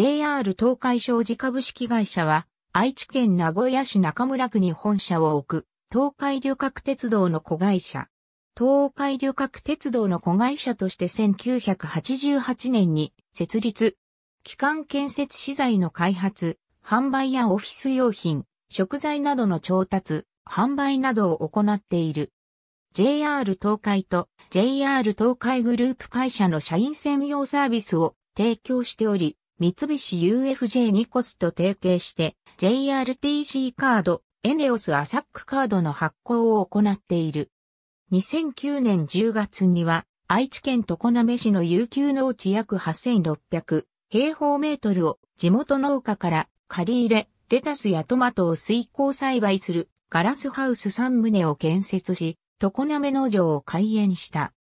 JR 東海商事株式会社は、愛知県名古屋市中村区に本社を置く、東海旅客鉄道の子会社。東海旅客鉄道の子会社として1988年に設立。基幹建設資材の開発、販売やオフィス用品、食材などの調達、販売などを行っている。JR 東海と JR 東海グループ会社の社員専用サービスを提供しており、三菱 UFJ ニコスと提携して JRTC カード、エネオスアサックカードの発行を行っている。2009年10月には愛知県常滑市の有給農地約8600平方メートルを地元農家から借り入れ、レタスやトマトを水耕栽培するガラスハウス3棟を建設し、常滑農場を開園した。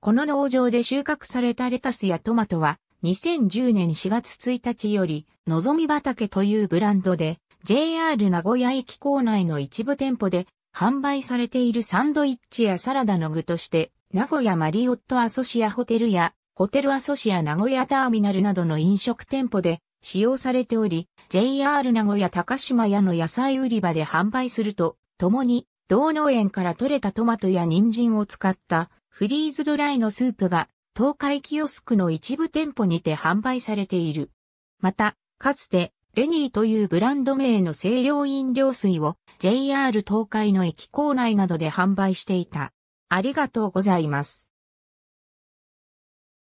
この農場で収穫されたレタスやトマトは2010年4月1日より、のぞみ畑というブランドで、JR 名古屋駅構内の一部店舗で販売されているサンドイッチやサラダの具として、名古屋マリオットアソシアホテルや、ホテルアソシア名古屋ターミナルなどの飲食店舗で使用されており、JR 名古屋高島屋の野菜売り場で販売すると、ともに、同農園から採れたトマトや人参を使ったフリーズドライのスープが東海キオスクの一部店舗にて販売されている。また、かつて、レニーというブランド名の清涼飲料水を JR 東海の駅構内などで販売していた。ありがとうございます。